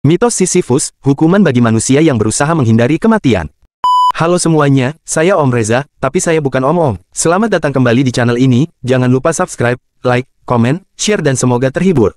Mitos Sisyphus, hukuman bagi manusia yang berusaha menghindari kematian. Halo semuanya, saya Om Reza, tapi saya bukan Om Om. Selamat datang kembali di channel ini, jangan lupa subscribe, like, komen, share dan semoga terhibur.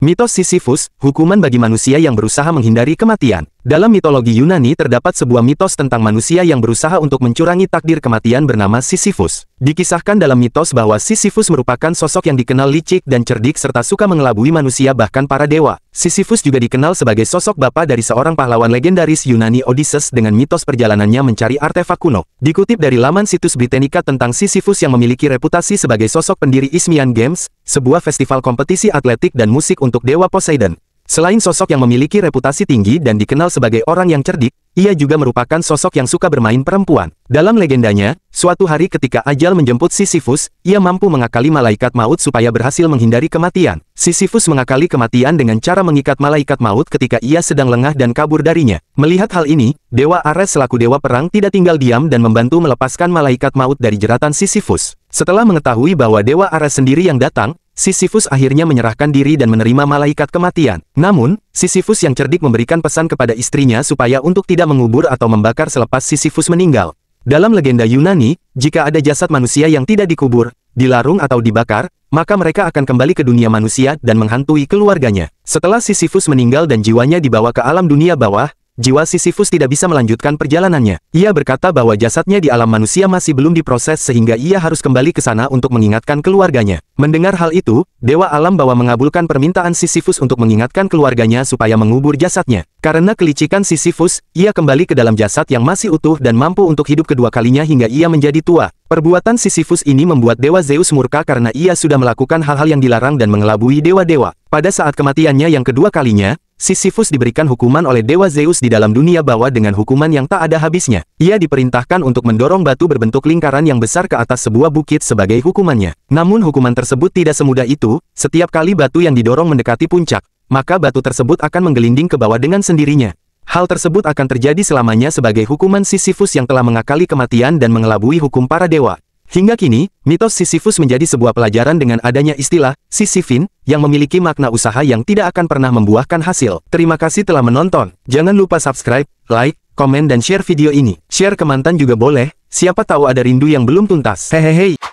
Mitos Sisyphus, hukuman bagi manusia yang berusaha menghindari kematian. Dalam mitologi Yunani terdapat sebuah mitos tentang manusia yang berusaha untuk mencurangi takdir kematian bernama Sisyphus. Dikisahkan dalam mitos bahwa Sisyphus merupakan sosok yang dikenal licik dan cerdik serta suka mengelabui manusia bahkan para dewa. Sisyphus juga dikenal sebagai sosok bapak dari seorang pahlawan legendaris Yunani Odysseus dengan mitos perjalanannya mencari artefak kuno. Dikutip dari laman situs Britannica tentang Sisyphus yang memiliki reputasi sebagai sosok pendiri Ismian Games, sebuah festival kompetisi atletik dan musik untuk dewa Poseidon. Selain sosok yang memiliki reputasi tinggi dan dikenal sebagai orang yang cerdik, ia juga merupakan sosok yang suka bermain perempuan. Dalam legendanya, suatu hari ketika Ajal menjemput Sisyphus, ia mampu mengakali malaikat maut supaya berhasil menghindari kematian. Sisyphus mengakali kematian dengan cara mengikat malaikat maut ketika ia sedang lengah dan kabur darinya. Melihat hal ini, Dewa Ares selaku dewa perang tidak tinggal diam dan membantu melepaskan malaikat maut dari jeratan Sisyphus. Setelah mengetahui bahwa Dewa Ares sendiri yang datang, Sisyphus akhirnya menyerahkan diri dan menerima malaikat kematian. Namun, Sisyphus yang cerdik memberikan pesan kepada istrinya supaya untuk tidak mengubur atau membakar selepas Sisyphus meninggal. Dalam legenda Yunani, jika ada jasad manusia yang tidak dikubur, dilarung atau dibakar, maka mereka akan kembali ke dunia manusia dan menghantui keluarganya. Setelah Sisyphus meninggal dan jiwanya dibawa ke alam dunia bawah, jiwa Sisyphus tidak bisa melanjutkan perjalanannya. Ia berkata bahwa jasadnya di alam manusia masih belum diproses sehingga ia harus kembali ke sana untuk mengingatkan keluarganya. Mendengar hal itu, Dewa Alam Bawa mengabulkan permintaan Sisyphus untuk mengingatkan keluarganya supaya mengubur jasadnya. Karena kelicikan Sisyphus, ia kembali ke dalam jasad yang masih utuh dan mampu untuk hidup kedua kalinya hingga ia menjadi tua. Perbuatan Sisyphus ini membuat Dewa Zeus murka karena ia sudah melakukan hal-hal yang dilarang dan mengelabui dewa-dewa. Pada saat kematiannya yang kedua kalinya, Sisyphus diberikan hukuman oleh Dewa Zeus di dalam dunia bawah dengan hukuman yang tak ada habisnya. Ia diperintahkan untuk mendorong batu berbentuk lingkaran yang besar ke atas sebuah bukit sebagai hukumannya. Namun hukuman tersebut tidak semudah itu, setiap kali batu yang didorong mendekati puncak, maka batu tersebut akan menggelinding ke bawah dengan sendirinya. Hal tersebut akan terjadi selamanya sebagai hukuman Sisyphus yang telah mengakali kematian dan mengelabui hukum para dewa. Hingga kini, mitos Sisyphus menjadi sebuah pelajaran dengan adanya istilah Sisyphin yang memiliki makna usaha yang tidak akan pernah membuahkan hasil. Terima kasih telah menonton. Jangan lupa subscribe, like, komen dan share video ini. Share ke mantan juga boleh, siapa tahu ada rindu yang belum tuntas. Hehehe.